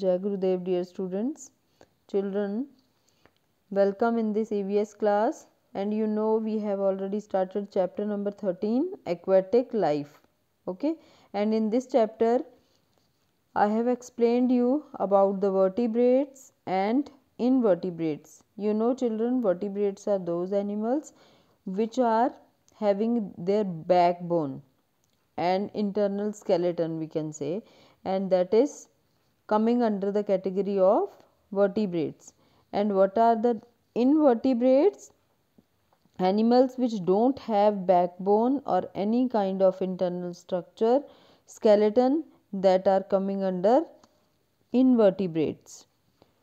Jai Gurudev dear students. Children, welcome in this EVS class and you know we have already started chapter number 13 aquatic life. Okay and in this chapter I have explained you about the vertebrates and invertebrates. You know children vertebrates are those animals which are having their backbone and internal skeleton we can say and that is coming under the category of vertebrates. And what are the invertebrates? Animals which don't have backbone or any kind of internal structure, skeleton that are coming under invertebrates.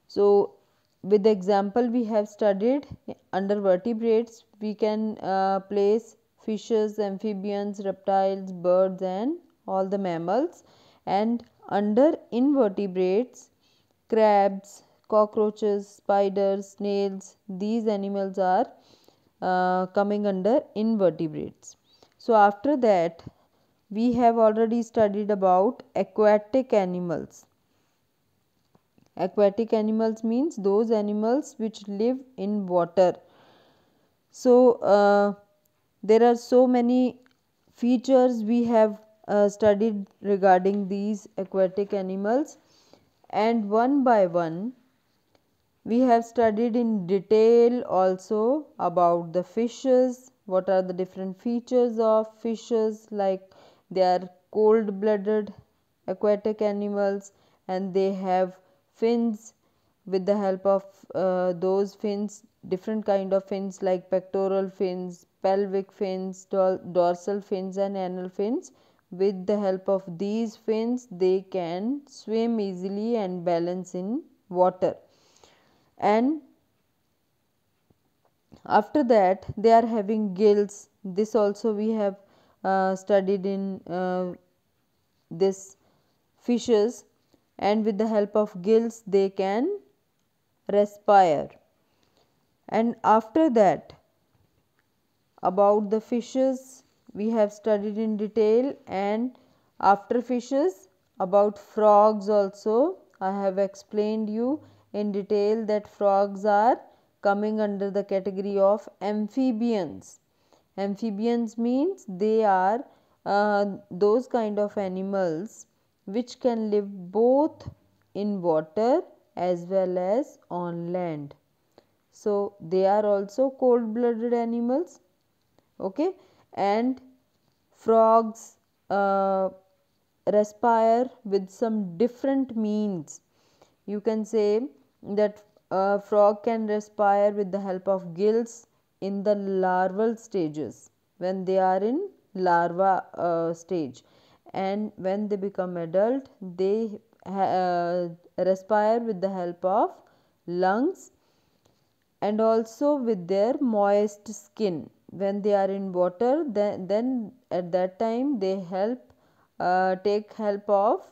So, with the example we have studied under vertebrates, we can uh, place fishes, amphibians, reptiles, birds and all the mammals and under invertebrates, crabs, cockroaches, spiders, snails, these animals are uh, coming under invertebrates. So, after that we have already studied about aquatic animals. Aquatic animals means those animals which live in water. So, uh, there are so many features we have uh, studied regarding these aquatic animals and one by one we have studied in detail also about the fishes what are the different features of fishes like they are cold blooded aquatic animals and they have fins with the help of uh, those fins different kind of fins like pectoral fins pelvic fins dorsal fins and anal fins with the help of these fins, they can swim easily and balance in water. And after that, they are having gills. This also we have uh, studied in uh, this fishes and with the help of gills they can respire and after that about the fishes we have studied in detail and after fishes about frogs also I have explained you in detail that frogs are coming under the category of amphibians. Amphibians means they are uh, those kind of animals which can live both in water as well as on land. So, they are also cold blooded animals. Okay and frogs uh, respire with some different means. You can say that a uh, frog can respire with the help of gills in the larval stages when they are in larva uh, stage and when they become adult they uh, respire with the help of lungs and also with their moist skin when they are in water then, then at that time they help uh, take help of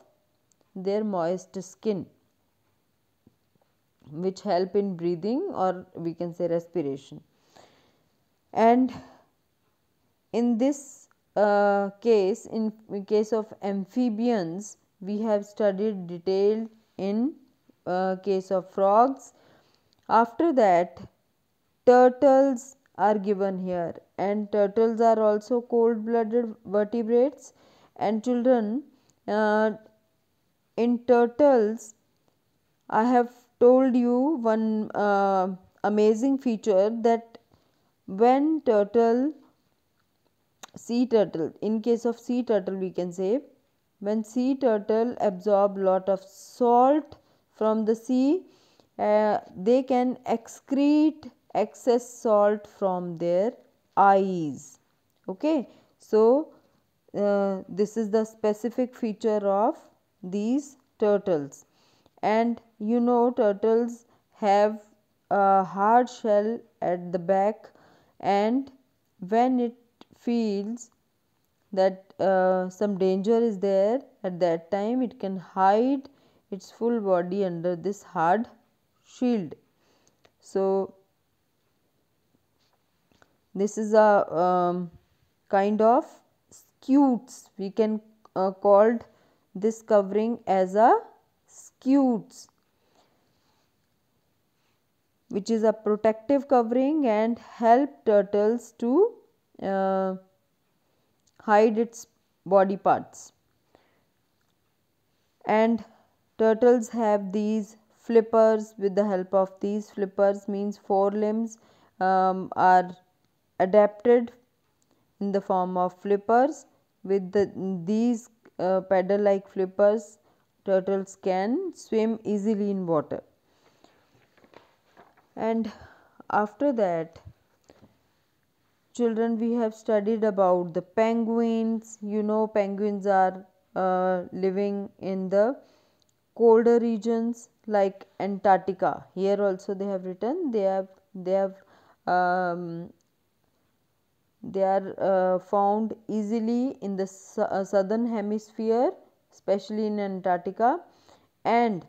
their moist skin which help in breathing or we can say respiration and in this uh, case in case of amphibians we have studied detailed in uh, case of frogs after that turtles are given here and turtles are also cold blooded vertebrates and children uh, in turtles i have told you one uh, amazing feature that when turtle sea turtle in case of sea turtle we can say when sea turtle absorb lot of salt from the sea uh, they can excrete excess salt from their eyes. Okay. So, uh, this is the specific feature of these turtles. And you know turtles have a hard shell at the back and when it feels that uh, some danger is there at that time it can hide its full body under this hard shield. So, this is a um, kind of scutes we can uh, called this covering as a scutes which is a protective covering and help turtles to uh, hide its body parts and turtles have these flippers with the help of these flippers means limbs um, are adapted in the form of flippers with the, these uh, paddle like flippers turtles can swim easily in water and after that children we have studied about the penguins you know penguins are uh, living in the colder regions like antarctica here also they have written they have they have um, they are uh, found easily in the su uh, southern hemisphere, especially in Antarctica, and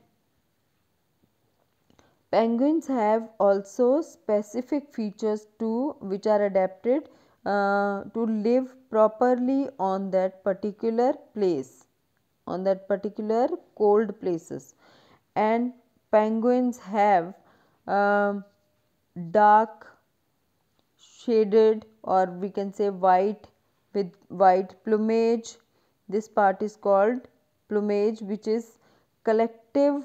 penguins have also specific features too which are adapted uh, to live properly on that particular place on that particular cold places and penguins have uh, dark shaded or we can say white with white plumage. This part is called plumage which is collective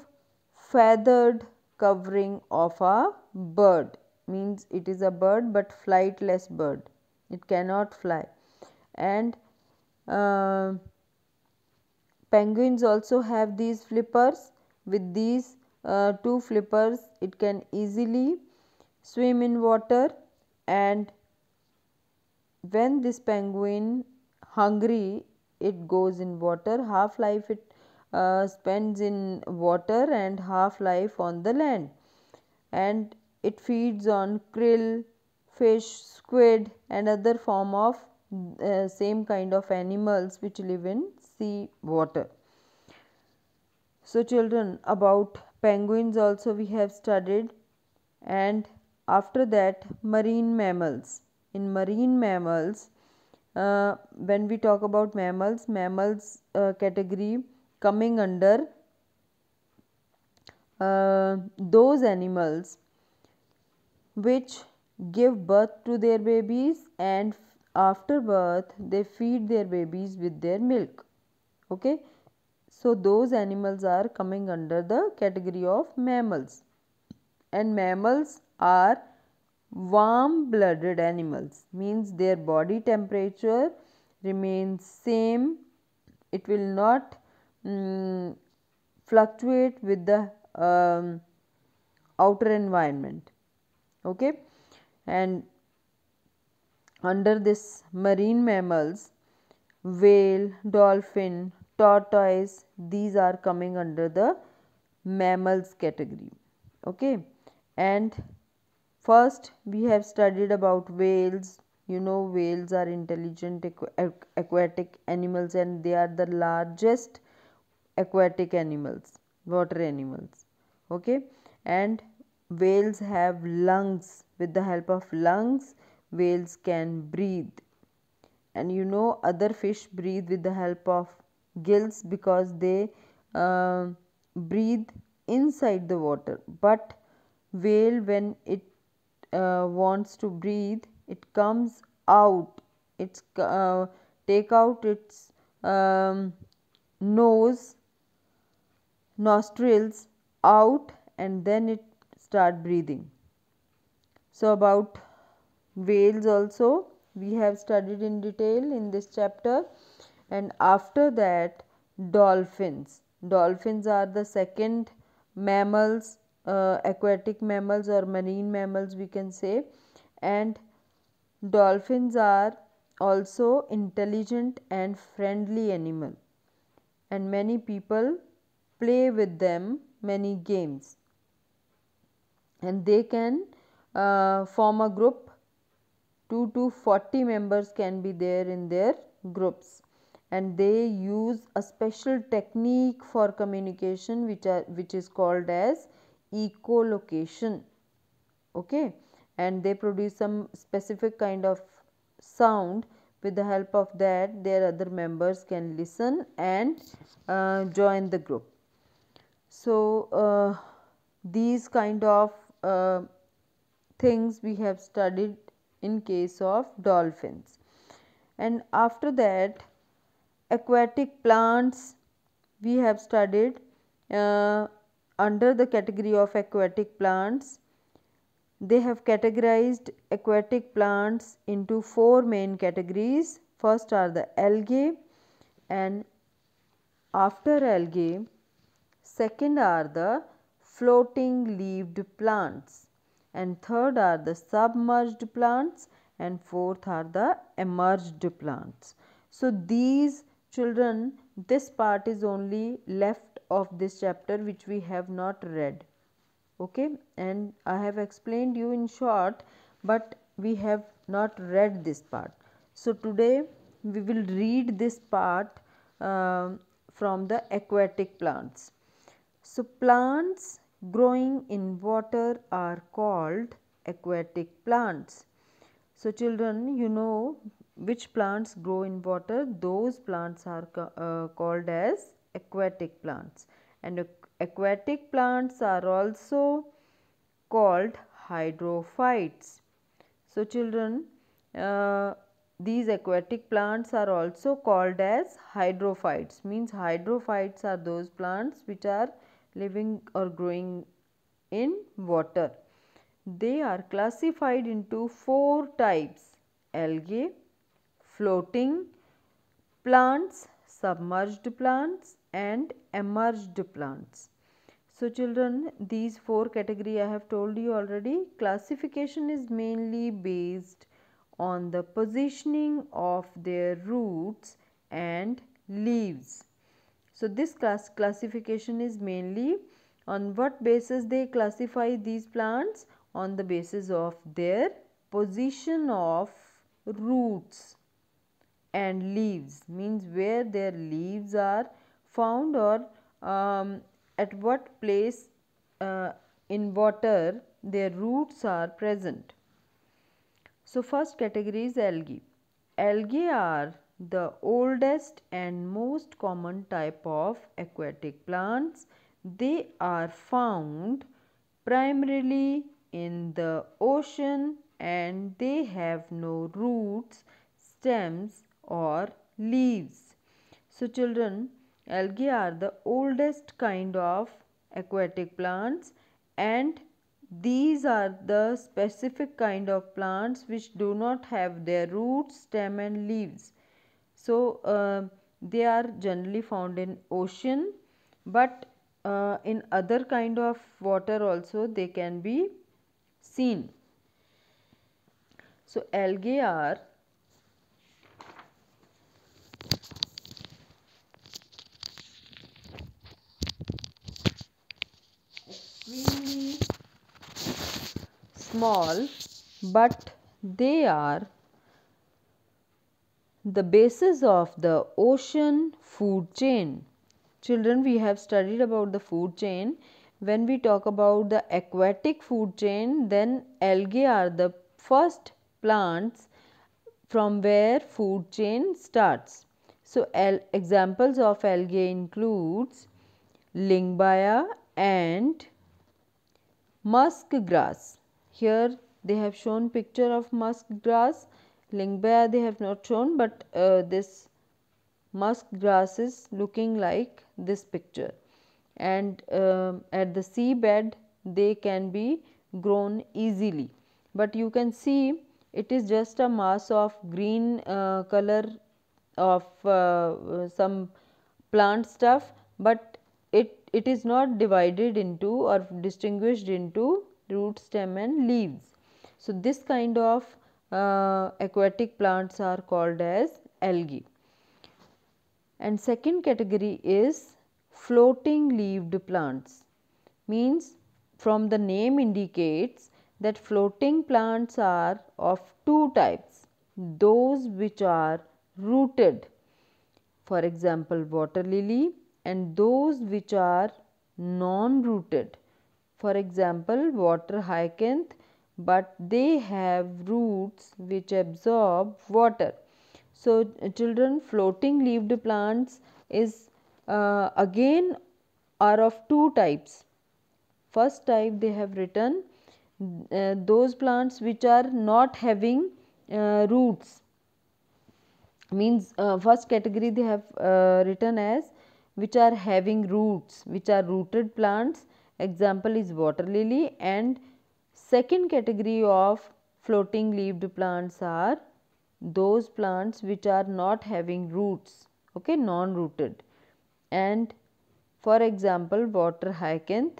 feathered covering of a bird means it is a bird but flightless bird it cannot fly and uh, penguins also have these flippers with these uh, two flippers it can easily swim in water and when this penguin hungry it goes in water half life it uh, spends in water and half life on the land and it feeds on krill fish squid and other form of uh, same kind of animals which live in sea water so children about penguins also we have studied and after that marine mammals in marine mammals uh, when we talk about mammals mammals uh, category coming under uh, those animals which give birth to their babies and after birth they feed their babies with their milk okay so those animals are coming under the category of mammals and mammals are warm blooded animals means their body temperature remains same it will not um, fluctuate with the um, outer environment okay and under this marine mammals whale dolphin tortoise these are coming under the mammals category okay and First, we have studied about whales. You know, whales are intelligent aqu aquatic animals and they are the largest aquatic animals, water animals. Okay, and whales have lungs. With the help of lungs, whales can breathe. And you know, other fish breathe with the help of gills because they uh, breathe inside the water. But whale, when it uh, wants to breathe it comes out It uh, take out its um, nose nostrils out and then it start breathing so about whales also we have studied in detail in this chapter and after that dolphins dolphins are the second mammals uh, aquatic mammals or marine mammals we can say and dolphins are also intelligent and friendly animal and many people play with them many games and they can uh, form a group 2 to 40 members can be there in their groups and they use a special technique for communication which are which is called as echolocation okay and they produce some specific kind of sound with the help of that their other members can listen and uh, join the group. So, uh, these kind of uh, things we have studied in case of dolphins and after that aquatic plants we have studied uh, under the category of aquatic plants. They have categorized aquatic plants into four main categories. First are the algae and after algae, second are the floating leaved plants and third are the submerged plants and fourth are the emerged plants. So, these children this part is only left of this chapter which we have not read okay and i have explained you in short but we have not read this part so today we will read this part uh, from the aquatic plants so plants growing in water are called aquatic plants so children you know which plants grow in water those plants are uh, called as aquatic plants and aquatic plants are also called hydrophytes. So, children uh, these aquatic plants are also called as hydrophytes means hydrophytes are those plants which are living or growing in water. They are classified into four types algae, floating plants, submerged plants and emerged plants. So, children these four category I have told you already classification is mainly based on the positioning of their roots and leaves. So, this class classification is mainly on what basis they classify these plants on the basis of their position of roots and leaves means where their leaves are found or um, at what place uh, in water their roots are present. So, first category is algae. Algae are the oldest and most common type of aquatic plants. They are found primarily in the ocean and they have no roots, stems or leaves. So, children Algae are the oldest kind of aquatic plants and these are the specific kind of plants which do not have their roots, stem and leaves. So, uh, they are generally found in ocean but uh, in other kind of water also they can be seen. So, algae are small but they are the basis of the ocean food chain. Children, we have studied about the food chain. When we talk about the aquatic food chain, then algae are the first plants from where food chain starts. So, examples of algae includes lingbaya and musk grass here they have shown picture of musk grass Lingba they have not shown but uh, this musk grass is looking like this picture and uh, at the seabed they can be grown easily but you can see it is just a mass of green uh, color of uh, some plant stuff but it it is not divided into or distinguished into root stem and leaves. So, this kind of uh, aquatic plants are called as algae. And second category is floating leaved plants means from the name indicates that floating plants are of two types those which are rooted for example water lily and those which are non rooted for example water hyacinth but they have roots which absorb water so children floating leaved plants is uh, again are of two types first type they have written uh, those plants which are not having uh, roots means uh, first category they have uh, written as which are having roots which are rooted plants Example is water lily and second category of floating leaved plants are those plants which are not having roots, okay, non-rooted and for example water hyacinth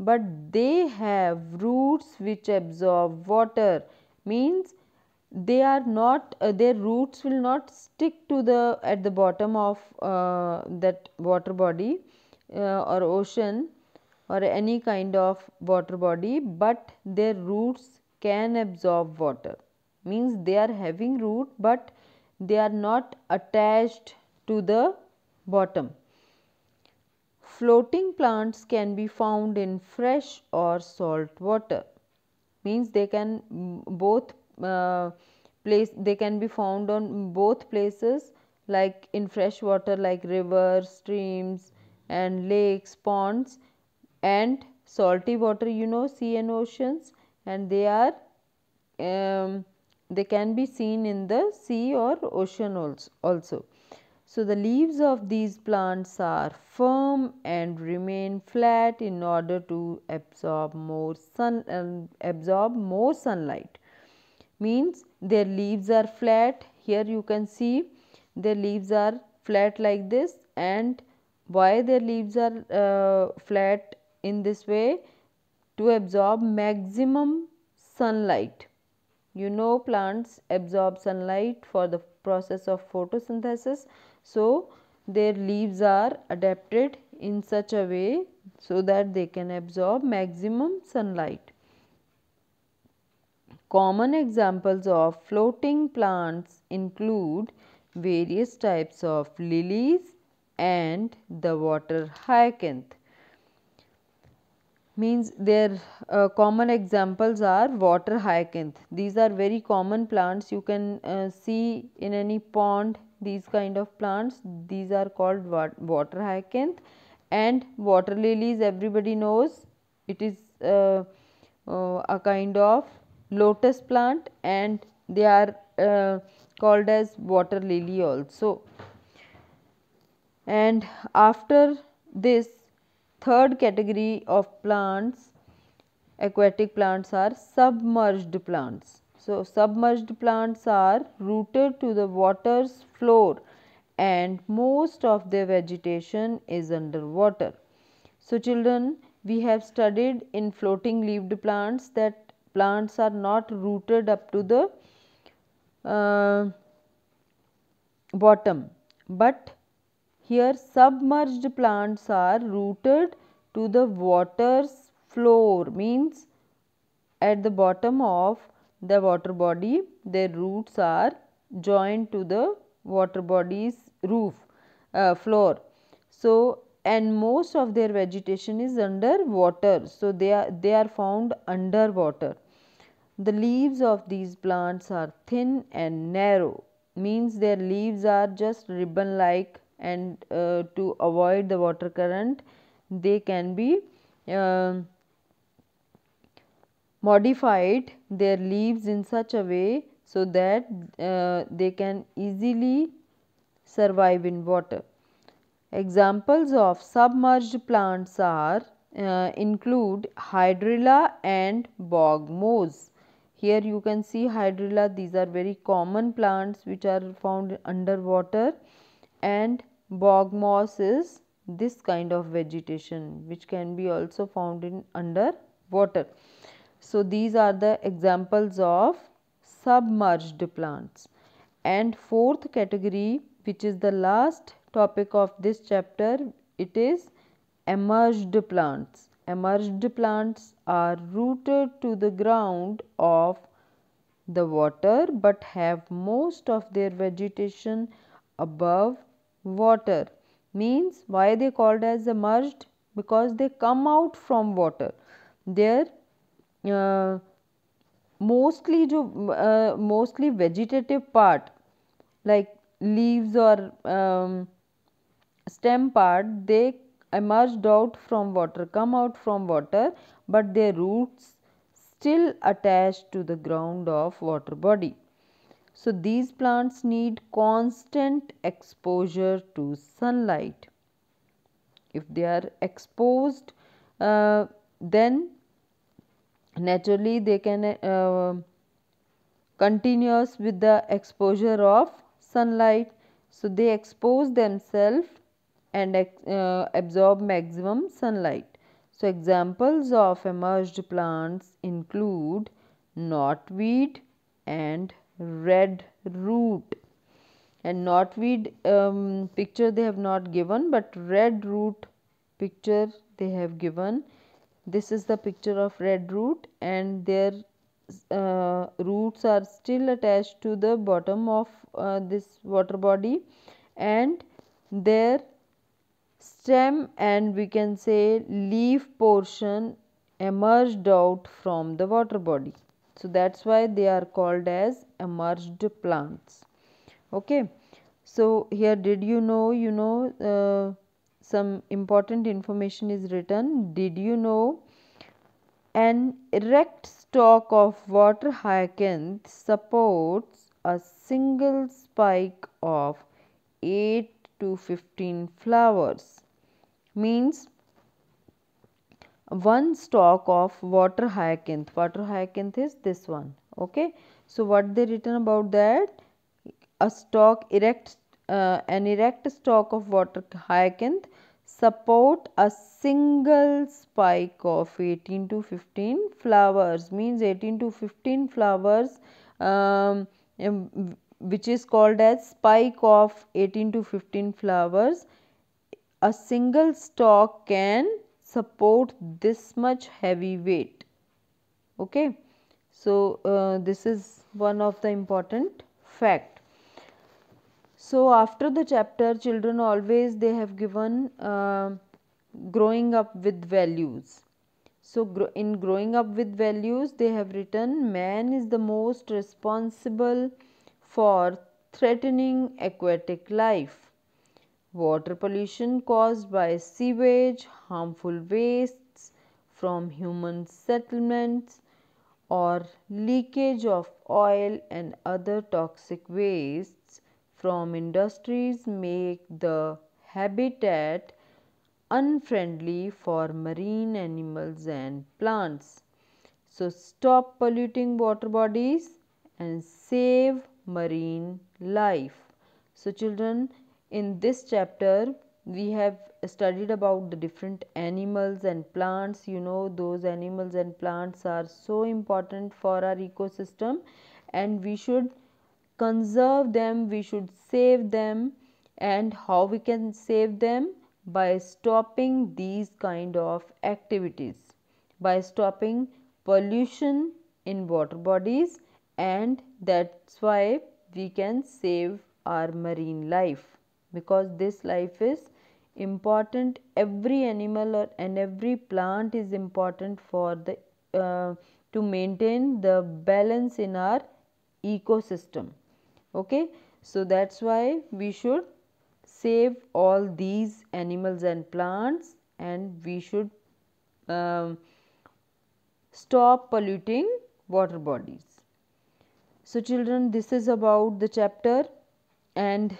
but they have roots which absorb water means they are not uh, their roots will not stick to the at the bottom of uh, that water body uh, or ocean or any kind of water body but their roots can absorb water means they are having root but they are not attached to the bottom. Floating plants can be found in fresh or salt water means they can both uh, place they can be found on both places like in fresh water like rivers, streams and lakes, ponds and salty water you know sea and oceans and they are um, they can be seen in the sea or ocean also. So, the leaves of these plants are firm and remain flat in order to absorb more sun um, absorb more sunlight means their leaves are flat here you can see their leaves are flat like this and why their leaves are uh, flat in this way to absorb maximum sunlight. You know plants absorb sunlight for the process of photosynthesis. So, their leaves are adapted in such a way so that they can absorb maximum sunlight. Common examples of floating plants include various types of lilies and the water hyacinth means their uh, common examples are water hyacinth these are very common plants you can uh, see in any pond these kind of plants these are called water hyacinth and water lilies everybody knows it is uh, uh a kind of lotus plant and they are uh, called as water lily also and after this Third category of plants, aquatic plants are submerged plants. So, submerged plants are rooted to the water's floor and most of their vegetation is underwater. So, children we have studied in floating leaved plants that plants are not rooted up to the uh, bottom, but here submerged plants are rooted to the water's floor means at the bottom of the water body their roots are joined to the water body's roof uh, floor. So, and most of their vegetation is under water. So, they are, they are found under water. The leaves of these plants are thin and narrow means their leaves are just ribbon like and uh, to avoid the water current they can be uh, modified their leaves in such a way so that uh, they can easily survive in water. Examples of submerged plants are uh, include hydrilla and bog moss. Here you can see hydrilla these are very common plants which are found underwater. water and bog moss is this kind of vegetation which can be also found in under water. So, these are the examples of submerged plants and fourth category which is the last topic of this chapter it is emerged plants. Emerged plants are rooted to the ground of the water but have most of their vegetation above water means why they called as the merged because they come out from water their uh, uh, mostly vegetative part like leaves or um, stem part they emerged out from water come out from water but their roots still attached to the ground of water body so, these plants need constant exposure to sunlight. If they are exposed, uh, then naturally they can uh, continuous with the exposure of sunlight. So, they expose themselves and uh, absorb maximum sunlight. So, examples of emerged plants include knotweed and red root and knotweed um, picture they have not given but red root picture they have given this is the picture of red root and their uh, roots are still attached to the bottom of uh, this water body and their stem and we can say leaf portion emerged out from the water body so that's why they are called as emerged plants. Okay. So here did you know, you know, uh, some important information is written. Did you know an erect stalk of water hyacinth supports a single spike of 8 to 15 flowers? Means one stalk of water hyacinth water hyacinth is this one okay so what they written about that a stalk erect uh, an erect stalk of water hyacinth support a single spike of 18 to 15 flowers means 18 to 15 flowers um, which is called as spike of 18 to 15 flowers a single stalk can support this much heavy weight okay so uh, this is one of the important fact so after the chapter children always they have given uh, growing up with values so in growing up with values they have written man is the most responsible for threatening aquatic life water pollution caused by sewage, harmful wastes from human settlements, or leakage of oil and other toxic wastes from industries make the habitat unfriendly for marine animals and plants. So, stop polluting water bodies and save marine life. So, children, in this chapter, we have studied about the different animals and plants. You know, those animals and plants are so important for our ecosystem and we should conserve them, we should save them and how we can save them by stopping these kind of activities, by stopping pollution in water bodies and that's why we can save our marine life because this life is important every animal or, and every plant is important for the uh, to maintain the balance in our ecosystem okay so that's why we should save all these animals and plants and we should uh, stop polluting water bodies so children this is about the chapter and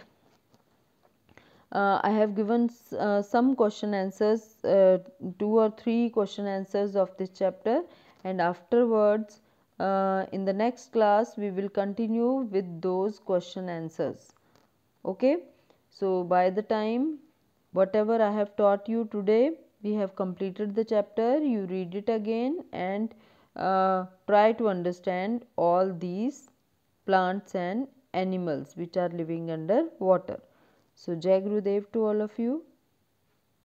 uh, I have given uh, some question answers, uh, two or three question answers of this chapter and afterwards uh, in the next class we will continue with those question answers. Okay. So, by the time whatever I have taught you today we have completed the chapter, you read it again and uh, try to understand all these plants and animals which are living under water. So, Jai Gurudev to all of you.